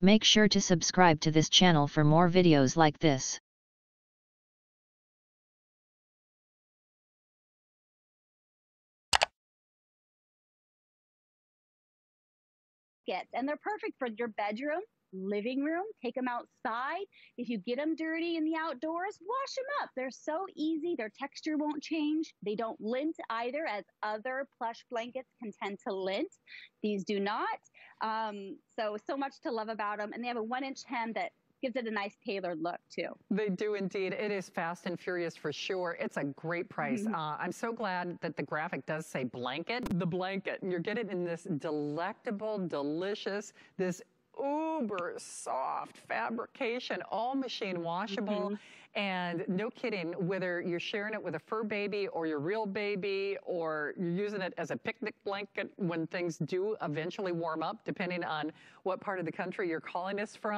Make sure to subscribe to this channel for more videos like this. and they're perfect for your bedroom, living room. Take them outside. If you get them dirty in the outdoors, wash them up. They're so easy. Their texture won't change. They don't lint either, as other plush blankets can tend to lint. These do not. Um, so so much to love about them, and they have a one inch hem that gives it a nice tailored look too. They do indeed. It is fast and furious for sure. It's a great price. Mm -hmm. uh, I'm so glad that the graphic does say blanket. The blanket. And you are getting in this delectable, delicious, this super soft fabrication, all machine washable. Mm -hmm. And no kidding, whether you're sharing it with a fur baby or your real baby, or you're using it as a picnic blanket when things do eventually warm up, depending on what part of the country you're calling us from.